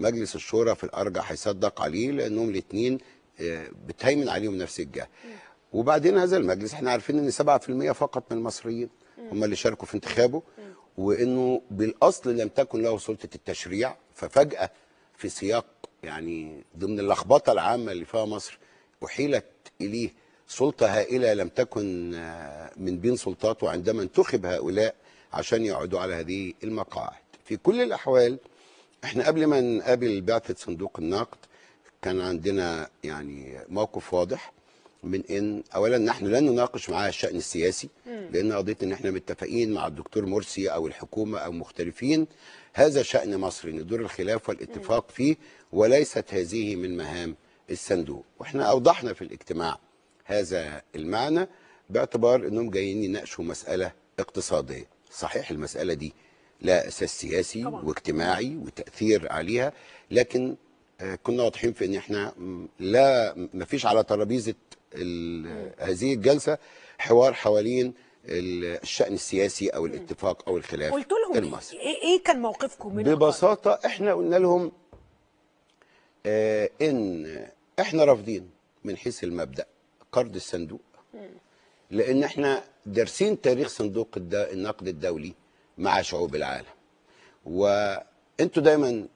مجلس الشورى في الارجح هيصدق عليه لانهم الاثنين آه، بتهيمن عليهم نفس الجهه وبعدين هذا المجلس احنا عارفين ان 7% فقط من المصريين هم اللي شاركوا في انتخابه وانه بالاصل لم تكن له سلطه التشريع ففجاه في سياق يعني ضمن اللخبطه العامه اللي فيها مصر احيلت اليه سلطه هائله لم تكن آه، من بين سلطاته عندما انتخب هؤلاء عشان يقعدوا على هذه المقاعد في كل الاحوال احنا قبل ما نقابل بعثه صندوق النقد كان عندنا يعني موقف واضح من ان اولا نحن لن نناقش معاها الشان السياسي لان قضيه ان احنا متفقين مع الدكتور مرسي او الحكومه او مختلفين هذا شان مصر دور الخلاف والاتفاق فيه وليست هذه من مهام الصندوق واحنا اوضحنا في الاجتماع هذا المعنى باعتبار انهم جايين يناقشوا مساله اقتصاديه صحيح المساله دي لا أساس سياسي طبعا. واجتماعي وتأثير عليها لكن آه، كنا واضحين في ان احنا لا مفيش على ترابيزه هذه الجلسه حوار حوالين الشأن السياسي او الاتفاق او الخلاف قلت لهم المصر. إيه،, إيه،, ايه كان موقفكم من ببساطه احنا قلنا لهم آه، ان احنا رافضين من حيث المبدا قرض الصندوق لان احنا دارسين تاريخ صندوق النقد الدولي مع شعوب العالم وانتوا دايما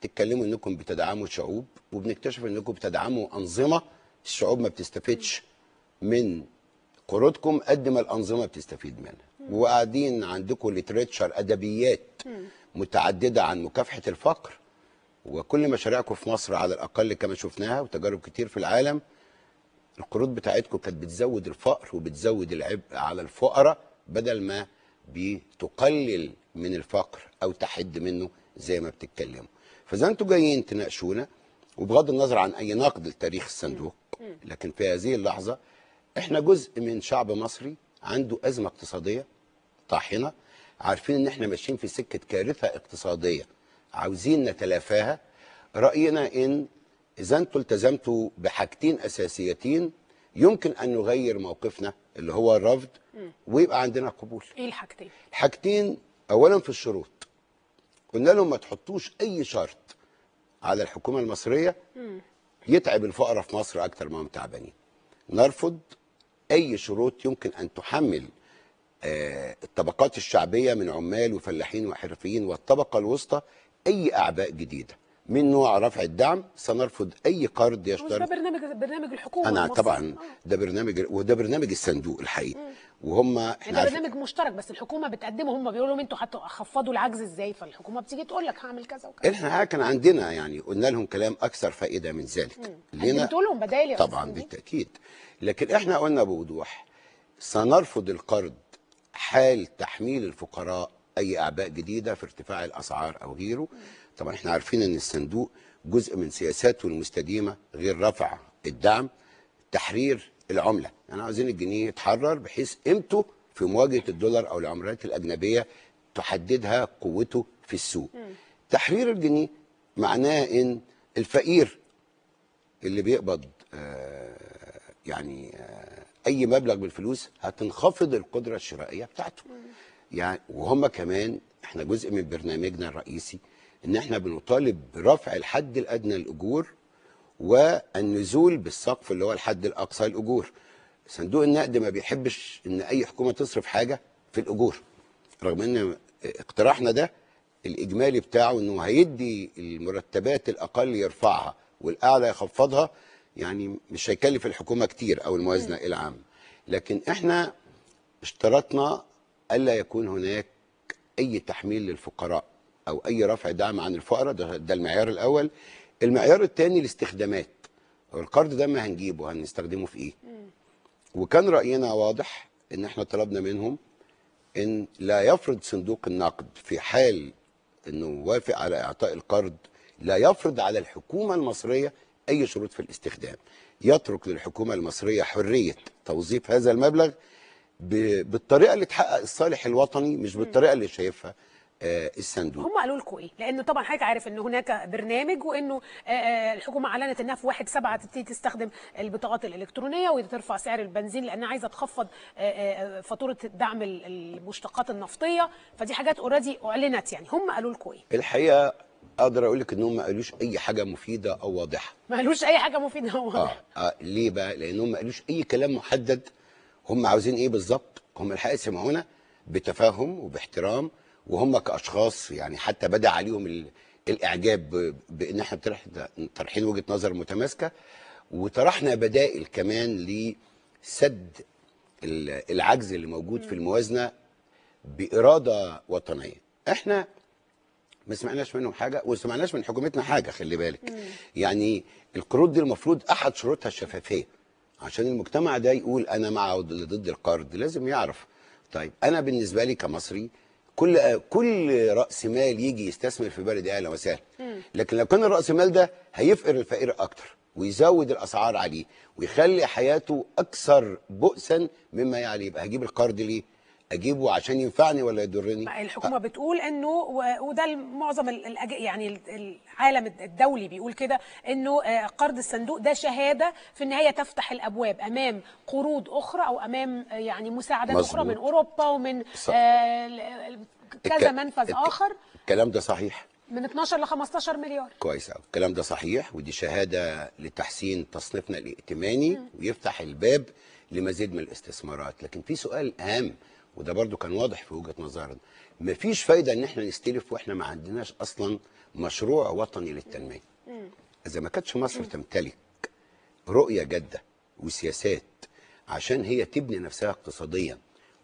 تتكلموا انكم بتدعموا شعوب وبنكتشف انكم بتدعموا انظمه الشعوب ما بتستفدش من قروضكم قد ما الانظمه بتستفيد منها وقاعدين عندكم لتريتشر ادبيات متعدده عن مكافحه الفقر وكل مشاريعكم في مصر على الاقل كما شفناها وتجارب كتير في العالم القروض بتاعتكم كانت بتزود الفقر وبتزود العبء على الفقراء بدل ما بتقلل من الفقر او تحد منه زي ما بتتكلموا فاذا انتوا جايين تناقشونا وبغض النظر عن اي نقد لتاريخ الصندوق لكن في هذه اللحظه احنا جزء من شعب مصري عنده ازمه اقتصاديه طاحنه عارفين ان احنا ماشيين في سكه كارثه اقتصاديه عاوزين نتلافاها راينا ان اذا انتوا التزمتوا بحاجتين اساسيتين يمكن ان نغير موقفنا اللي هو الرفض ويبقى عندنا قبول ايه الحاجتين الحاجتين اولا في الشروط قلنا لهم ما تحطوش اي شرط على الحكومه المصريه يتعب الفقراء في مصر اكتر ما هم تعبانين نرفض اي شروط يمكن ان تحمل آه، الطبقات الشعبيه من عمال وفلاحين وحرفيين والطبقه الوسطى اي اعباء جديده من نوع رفع الدعم سنرفض اي قرض يشترط ده برنامج برنامج الحكومه انا طبعا آه. ده برنامج وده برنامج الصندوق الحقيقي وهم احنا ده برنامج مشترك بس الحكومه بتقدمه هم بيقولوا لهم انتوا هتخفضوا العجز ازاي فالحكومه بتيجي تقول لك هعمل كذا وكذا احنا كان عندنا يعني قلنا لهم كلام اكثر فائده من ذلك لنا لهم بدائل طبعا بالتاكيد لكن احنا قلنا بوضوح سنرفض القرض حال تحميل الفقراء اي اعباء جديده في ارتفاع الاسعار او غيره طبعا احنا عارفين ان الصندوق جزء من سياساته المستديمه غير رفع الدعم تحرير العمله يعني عايزين الجنيه يتحرر بحيث قيمته في مواجهه الدولار او العملات الاجنبيه تحددها قوته في السوق تحرير الجنيه معناه ان الفقير اللي بيقبض آه يعني آه اي مبلغ بالفلوس هتنخفض القدره الشرائيه بتاعته يعني وهم كمان احنا جزء من برنامجنا الرئيسي ان احنا بنطالب برفع الحد الادنى للاجور والنزول بالسقف اللي هو الحد الاقصى للاجور صندوق النقد ما بيحبش ان اي حكومه تصرف حاجه في الاجور رغم ان اقتراحنا ده الاجمالي بتاعه انه هيدي المرتبات الاقل يرفعها والاعلى يخفضها يعني مش هيكلف الحكومه كتير او الموازنه العامه لكن احنا اشترطنا الا يكون هناك اي تحميل للفقراء او اي رفع دعم عن الفقراء ده, ده المعيار الاول المعيار الثاني الاستخدامات القرض ده ما هنجيبه هنستخدمه في ايه وكان راينا واضح ان احنا طلبنا منهم ان لا يفرض صندوق النقد في حال انه وافق على اعطاء القرض لا يفرض على الحكومه المصريه اي شروط في الاستخدام يترك للحكومه المصريه حريه توظيف هذا المبلغ بالطريقه اللي تحقق الصالح الوطني مش بالطريقه اللي شايفها آه، الصندوق هم قالوا لكم ايه لانه طبعا حضرتك عارف ان هناك برنامج وانه آه، آه، الحكومه اعلنت انها في 1 7 تبتدي تستخدم البطاقات الالكترونيه وترفع سعر البنزين لانها عايزه تخفض فاتوره دعم المشتقات النفطيه فدي حاجات اوريدي اعلنت يعني هم قالوا لكم ايه الحقيقه اقدر اقول لك ان هم ما قالوش اي حاجه مفيده او واضحه ما قالوش اي حاجه مفيده او واضحه آه. آه. ليه بقى لانهم ما قالوش اي كلام محدد هم عاوزين ايه بالظبط هم الحقيقه سمعونا بتفاهم وباحترام وهم كاشخاص يعني حتى بدا عليهم الاعجاب بان احنا طرحين وجهه نظر متماسكه وطرحنا بدائل كمان لسد العجز اللي موجود في الموازنه باراده وطنيه احنا ما سمعناش منهم حاجه وما سمعناش من حكومتنا حاجه خلي بالك يعني القروض دي المفروض احد شروطها الشفافيه عشان المجتمع ده يقول انا مع ضد القرض لازم يعرف طيب انا بالنسبه لي كمصري كل كل راس مال يجي يستثمر في بلد اهلا يعني وسهلا لكن لو كان راس المال ده هيفقر الفقير اكتر ويزود الاسعار عليه ويخلي حياته اكثر بؤسا مما يعني يبقى هجيب القرض ليه اجيبه عشان ينفعني ولا يضرني الحكومه ف... بتقول انه وده معظم الأج... يعني العالم الدولي بيقول كده انه آه، قرض الصندوق ده شهاده في النهايه تفتح الابواب امام قروض اخرى او امام آه، يعني مساعدات مزبوط. اخرى من اوروبا ومن صح. آه، كذا منفذ الك... اخر الكلام ده صحيح من 12 ل 15 مليار كويس قوي الكلام ده صحيح ودي شهاده لتحسين تصنيفنا الائتماني م. ويفتح الباب لمزيد من الاستثمارات لكن في سؤال اهم وده برضو كان واضح في وجهه نظرنا مفيش فايده ان احنا نستلف واحنا ما عندناش اصلا مشروع وطني للتنميه اذا ما كانتش مصر تمتلك رؤيه جاده وسياسات عشان هي تبني نفسها اقتصاديا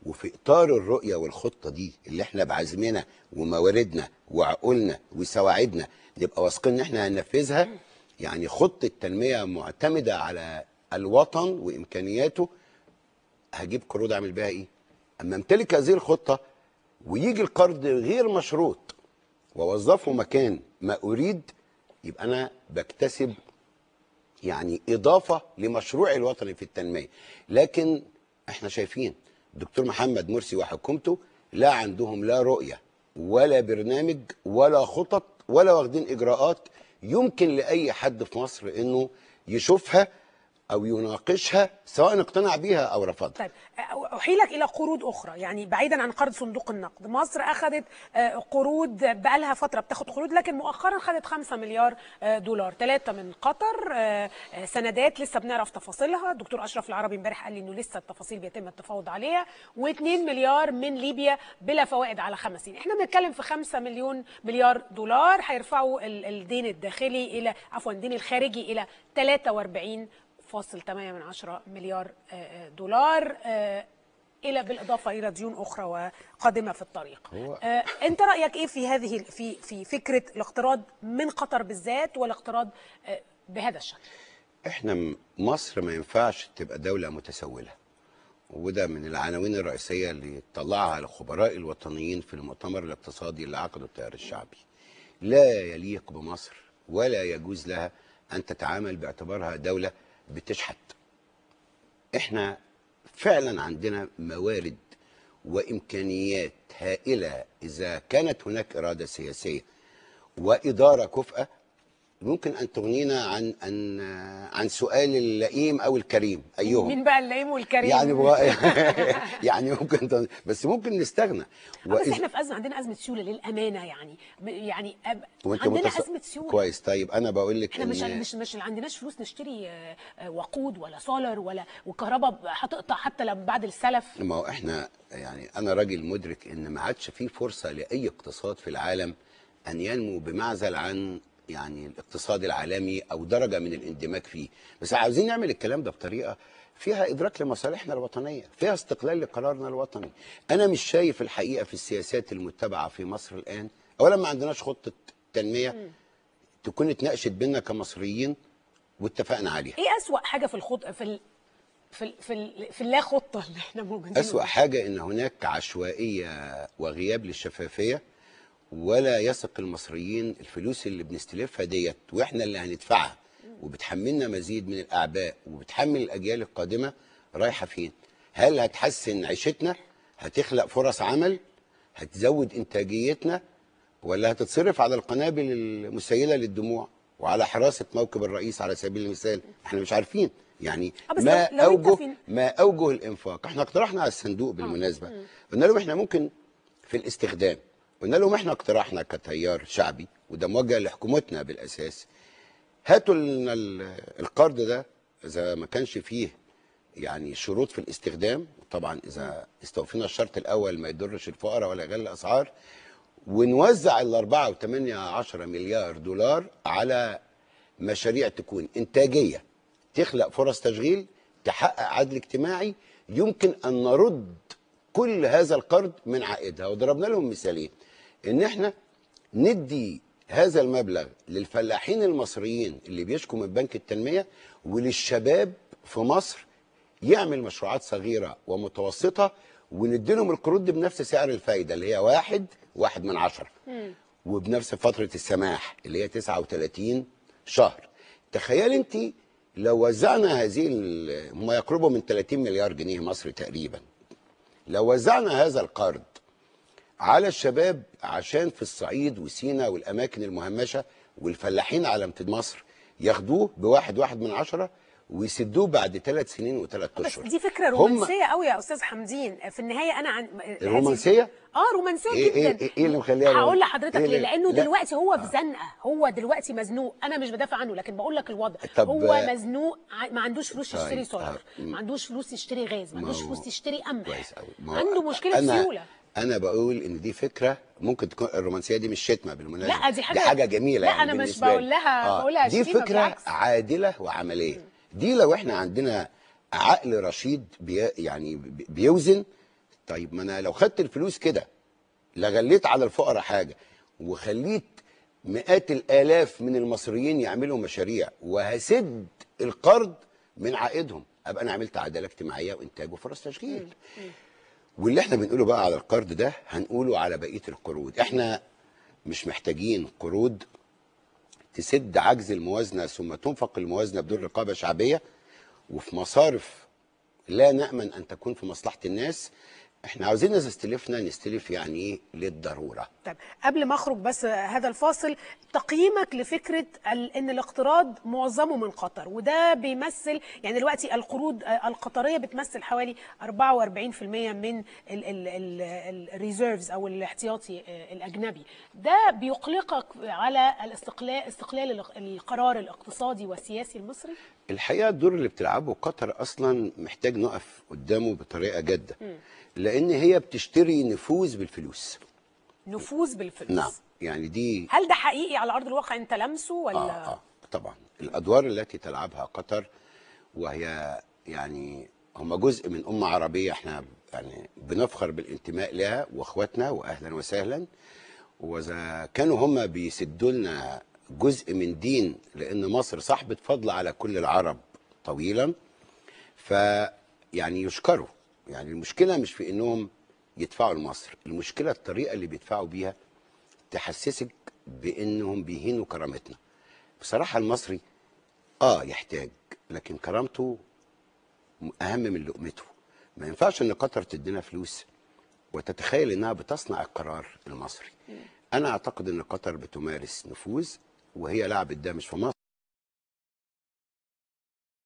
وفي اطار الرؤيه والخطه دي اللي احنا بعزمنا ومواردنا وعقولنا وسواعدنا نبقى واثقين ان احنا هننفذها يعني خطه تنميه معتمده على الوطن وامكانياته هجيب قروض اعمل بيها ايه؟ اما امتلك هذه الخطه ويجي القرض غير مشروط واوظفه مكان ما اريد يبقى انا بكتسب يعني اضافه لمشروعي الوطني في التنميه لكن احنا شايفين دكتور محمد مرسي وحكومته لا عندهم لا رؤيه ولا برنامج ولا خطط ولا واخدين اجراءات يمكن لاي حد في مصر انه يشوفها او يناقشها سواء اقتنع بيها او رفضها طيب احيلك الى قروض اخرى يعني بعيدا عن قرض صندوق النقد مصر اخذت قروض بقالها فتره بتاخد قروض لكن مؤخرا خدت 5 مليار دولار ثلاثه من قطر سندات لسه بنعرف تفاصيلها الدكتور اشرف العربي امبارح قال لي انه لسه التفاصيل بيتم التفاوض عليها و2 مليار من ليبيا بلا فوائد على خمس سنين احنا بنتكلم في 5 مليون مليار دولار هيرفعوا الدين الداخلي الى عفوا الدين الخارجي الى 43 1.8 مليار آه، آه، دولار آه، الى بالاضافه الى ديون اخرى وقادمه في الطريق هو انت رايك ايه في هذه في في فكره الاقتراض من قطر بالذات والاقتراض بهذا الشكل احنا مصر ما ينفعش تبقى دوله متسوله وده من العناوين الرئيسيه اللي طلعها الخبراء الوطنيين في المؤتمر الاقتصادي اللي عقده التيار الشعبي لا يليق بمصر ولا يجوز لها ان تتعامل باعتبارها دوله بتشحت احنا فعلا عندنا موارد وامكانيات هائله اذا كانت هناك اراده سياسيه واداره كفؤه ممكن ان تغنينا عن عن عن سؤال اللئيم او الكريم ايهم مين بقى اللئيم والكريم يعني بغ... يعني ممكن بس ممكن نستغنى آه، بس احنا في ازمه عندنا ازمه سيوله للامانه يعني يعني أب... عندنا متص... ازمه سيوله كويس طيب انا بقول لك احنا إن... مش مش مش عندناش فلوس نشتري آه، آه، وقود ولا سولر ولا وكهرباء هتقطع حتى لما بعد السلف ما هو احنا يعني انا راجل مدرك ان ما عادش في فرصه لاي اقتصاد في العالم ان ينمو بمعزل عن يعني الاقتصاد العالمي او درجه من الاندماج فيه بس عاوزين نعمل الكلام ده بطريقه فيها ادراك لمصالحنا الوطنيه فيها استقلال لقرارنا الوطني انا مش شايف الحقيقه في السياسات المتبعه في مصر الان اولا ما عندناش خطه تنميه تكون اتناقشت بينا كمصريين واتفقنا عليها ايه اسوا حاجه في الخط في ال... في ال... في, ال... في اللا خطه اللي احنا موجودين اسوا حاجه ان هناك عشوائيه وغياب للشفافيه ولا يثق المصريين الفلوس اللي بنستلفها ديت واحنا اللي هندفعها وبتحملنا مزيد من الاعباء وبتحمل الاجيال القادمه رايحه فين؟ هل هتحسن عيشتنا؟ هتخلق فرص عمل؟ هتزود انتاجيتنا؟ ولا هتتصرف على القنابل المسيله للدموع وعلى حراسه موكب الرئيس على سبيل المثال؟ احنا مش عارفين يعني آه، ما اوجه ما اوجه الانفاق، احنا اقترحنا على الصندوق بالمناسبه آه. قلنا لهم احنا ممكن في الاستخدام قلنا لهم احنا اقترحنا كتيار شعبي وده موجه لحكومتنا بالاساس هاتوا لنا القرض ده اذا ما كانش فيه يعني شروط في الاستخدام طبعا اذا استوفينا الشرط الاول ما يضرش الفقراء ولا يغلي الاسعار ونوزع ال 4.8 مليار دولار على مشاريع تكون انتاجيه تخلق فرص تشغيل تحقق عدل اجتماعي يمكن ان نرد كل هذا القرض من عائدها وضربنا لهم مثالين ان احنا ندي هذا المبلغ للفلاحين المصريين اللي بيشكوا من بنك التنميه وللشباب في مصر يعمل مشروعات صغيره ومتوسطه ونديلهم القروض دي بنفس سعر الفايده اللي هي واحد واحد من عشره وبنفس فتره السماح اللي هي 39 شهر تخيل انت لو وزعنا هذه ما يقربوا من 30 مليار جنيه مصري تقريبا لو وزعنا هذا القرض على الشباب عشان في الصعيد وسينا والأماكن المهمشة والفلاحين على امتد مصر ياخدوه بواحد واحد من عشرة ويسدوه بعد ثلاث سنين وثلاث اشهر بس دي فكره رومانسيه قوي يا استاذ حمدين في النهايه انا عن رومانسيه اه رومانسيه إيه-, إيه جدا ايه, إيه اللي مخليها هقول لحضرتك إيه ليه لانه لا. دلوقتي هو في آه. زنقه هو دلوقتي مزنوق انا مش بدافع عنه لكن بقول لك الوضع طب هو مزنوق ما عندوش فلوس طيب، يشتري طيب. سولار ما عندوش فلوس يشتري غاز ما عندوش فلوس يشتري قمح عنده مشكله سيوله انا بقول ان دي فكره ممكن تكون الرومانسيه دي مش شتمه بالمناسبه لا دي حاجه, دي حاجه جميله لا يعني انا مش بقول لها آه بقولها دي فكره بالعكس. عادله وعمليه دي لو احنا عندنا عقل رشيد بي يعني بيوزن طيب ما انا لو خدت الفلوس كده لا غليت على الفقراء حاجه وخليت مئات الالاف من المصريين يعملوا مشاريع وهسد القرض من عائدهم ابقى انا عملت عداله اجتماعيه وانتاج وفرص تشغيل واللي احنا بنقوله بقى على القرض ده هنقوله على بقيه القروض احنا مش محتاجين قروض تسد عجز الموازنه ثم تنفق الموازنه بدون رقابه شعبيه وفي مصارف لا نامن ان تكون في مصلحه الناس احنا عاوزين اذا استلفنا نستلف يعني ايه للضروره طيب قبل ما اخرج بس هذا الفاصل تقييمك لفكره ان الاقتراض معظمه من قطر وده بيمثل يعني دلوقتي القروض آه، القطريه بتمثل حوالي 44% من الريزيرفز او الاحتياطي آه، الاجنبي ده بيقلقك على الاستقلال استقلال القرار الاقتصادي والسياسي المصري الحقيقه الدور اللي بتلعبه قطر اصلا محتاج نقف قدامه بطريقه جاده لان هي بتشتري نفوذ بالفلوس نفوذ بالفلوس نعم يعني دي هل ده حقيقي على ارض الواقع انت لمسه ولا آه, آه طبعا الادوار التي تلعبها قطر وهي يعني هم جزء من امه عربيه احنا يعني بنفخر بالانتماء لها واخواتنا واهلا وسهلا واذا كانوا هم بيسدوا لنا جزء من دين لان مصر صاحبه فضل على كل العرب طويلا فيعني يشكروا يعني المشكله مش في انهم يدفعوا لمصر المشكله الطريقه اللي بيدفعوا بيها تحسسك بانهم بيهينوا كرامتنا بصراحه المصري اه يحتاج لكن كرامته اهم من لقمته ما ينفعش ان قطر تدينا فلوس وتتخيل انها بتصنع القرار المصري انا اعتقد ان قطر بتمارس نفوذ وهي لعبت ده مش في مصر